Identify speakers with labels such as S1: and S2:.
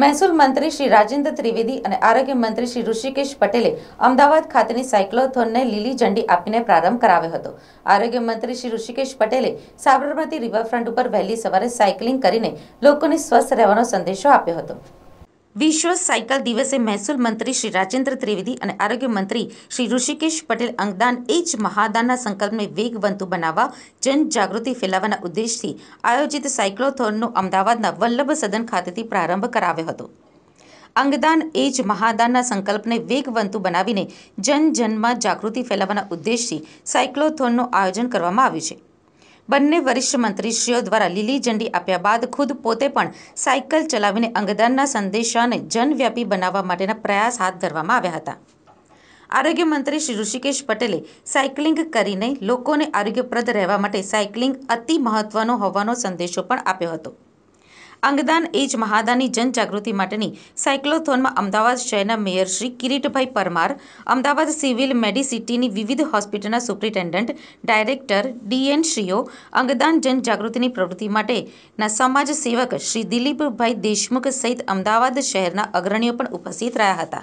S1: મહેસૂલ મંત્રી શ્રી રાજેન્દ્ર ત્રિવેદી અને આરોગ્ય મંત્રી શ્રી ઋષિકેશ પટેલે અમદાવાદ ખાતેની સાયક્લોથોનને લીલી ઝંડી આપીને પ્રારંભ કરાવ્યો હતો આરોગ્ય મંત્રી શ્રી ઋષિકેશ પટેલે સાબરમતી રિવરફ્રન્ટ ઉપર વહેલી સવારે સાયકલિંગ કરીને લોકોને સ્વસ્થ રહેવાનો સંદેશો આપ્યો હતો વિશ્વ સાયકલ દિવસે મહેસૂલ મંત્રી શ્રી રાજેન્દ્ર ત્રિવેદી અને આરોગ્ય મંત્રી શ્રી ઋષિકેશ પટેલ અંગદાન એ જ મહાદાનના સંકલ્પને વેગવંતુ બનાવવા જનજાગૃતિ ફેલાવવાના ઉદ્દેશથી આયોજિત સાયક્લોથોનનો અમદાવાદના વલ્લભ સદન ખાતેથી પ્રારંભ કરાવ્યો હતો અંગદાન એ જ મહાદાનના સંકલ્પને વેગવંતુ બનાવીને જન જનમાં જાગૃતિ ફેલાવવાના ઉદ્દેશથી સાયક્લોથોનનું આયોજન કરવામાં આવ્યું છે બંને વરિષ્ઠ મંત્રીશ્રીઓ દ્વારા લીલી ઝંડી આપ્યા બાદ ખુદ પોતે પણ સાયકલ ચલાવીને અંગદાનના સંદેશાને જનવ્યાપી બનાવવા માટેના પ્રયાસ હાથ ધરવામાં આવ્યા હતા આરોગ્ય મંત્રી શ્રી ઋષિકેશ પટેલે સાયકલિંગ કરીને લોકોને આરોગ્યપ્રદ રહેવા માટે સાયકલિંગ અતિ મહત્વનો હોવાનો સંદેશો પણ આપ્યો હતો અંગદાન એ જ મહાદાનની જનજાગૃતિ માટેની સાયક્લોથોનમાં અમદાવાદ શહેરના મેયર શ્રી કિરીટભાઈ પરમાર અમદાવાદ સિવિલ મેડિસિટીની વિવિધ હોસ્પિટલના સુપ્રિન્ટેન્ડન્ટ ડાયરેક્ટર ડીએન શ્રીઓ અંગદાન જનજાગૃતિની પ્રવૃત્તિ માટેના સમાજ સેવક શ્રી દિલીપભાઈ દેશમુખ સહિત અમદાવાદ શહેરના અગ્રણીઓ પણ ઉપસ્થિત રહ્યા હતા